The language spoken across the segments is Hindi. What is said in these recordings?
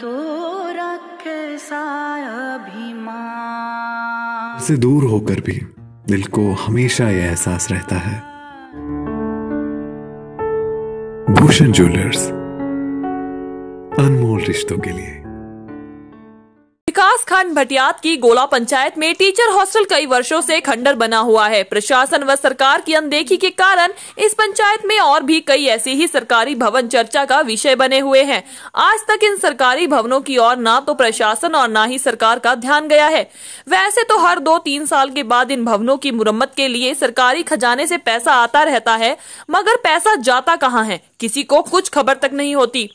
तो से दूर होकर भी दिल को हमेशा यह एहसास रहता है भूषण ज्वेलर्स अनमोल रिश्तों के लिए खान भटियात की गोला पंचायत में टीचर हॉस्टल कई वर्षों से खंडर बना हुआ है प्रशासन व सरकार की अनदेखी के कारण इस पंचायत में और भी कई ऐसे ही सरकारी भवन चर्चा का विषय बने हुए हैं आज तक इन सरकारी भवनों की ओर ना तो प्रशासन और ना ही सरकार का ध्यान गया है वैसे तो हर दो तीन साल के बाद इन भवनों की मुरम्मत के लिए सरकारी खजाने ऐसी पैसा आता रहता है मगर पैसा जाता कहाँ है किसी को कुछ खबर तक नहीं होती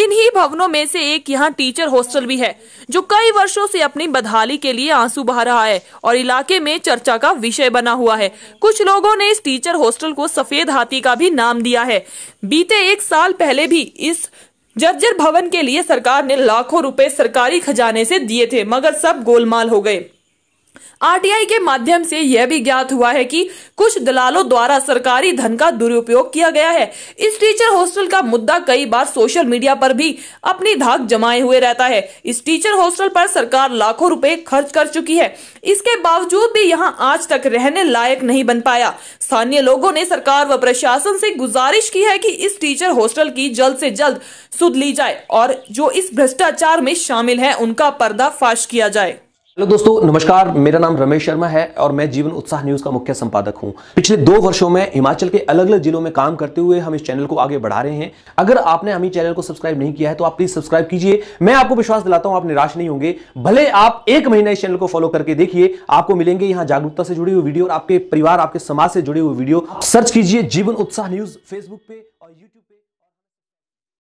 इन्हीं भवनों में से एक यहाँ टीचर हॉस्टल भी है जो कई वर्षों से अपनी बदहाली के लिए आंसू बहा रहा है और इलाके में चर्चा का विषय बना हुआ है कुछ लोगों ने इस टीचर हॉस्टल को सफेद हाथी का भी नाम दिया है बीते एक साल पहले भी इस जर्जर भवन के लिए सरकार ने लाखों रुपए सरकारी खजाने से दिए थे मगर सब गोलमाल हो गए आरटीआई के माध्यम से यह भी ज्ञात हुआ है कि कुछ दलालों द्वारा सरकारी धन का दुरुपयोग किया गया है इस टीचर हॉस्टल का मुद्दा कई बार सोशल मीडिया पर भी अपनी धाक जमाए हुए रहता है इस टीचर हॉस्टल पर सरकार लाखों रुपए खर्च कर चुकी है इसके बावजूद भी यहां आज तक रहने लायक नहीं बन पाया स्थानीय लोगों ने सरकार व प्रशासन से गुजारिश की है कि इस टीचर हॉस्टल की जल्द से जल्द सुध ली जाए और जो इस भ्रष्टाचार में शामिल है उनका पर्दाफाश किया जाए हेलो दोस्तों नमस्कार मेरा नाम रमेश शर्मा है और मैं जीवन उत्साह न्यूज का मुख्य संपादक हूं पिछले दो वर्षों में हिमाचल के अलग अलग जिलों में काम करते हुए हम इस चैनल को आगे बढ़ा रहे हैं अगर आपने हमें चैनल को सब्सक्राइब नहीं किया है तो आप प्लीज सब्सक्राइब कीजिए मैं आपको विश्वास दिलाता हूं आप निराश नहीं होंगे भले आप एक महीना इस चैनल को फॉलो करके देखिए आपको मिलेंगे यहाँ जागरूकता से जुड़ी हुई वीडियो और आपके परिवार आपके समाज से जुड़ी हुई वीडियो सर्च कीजिए जीवन उत्साह न्यूज फेसबुक पे और यूट्यूब पे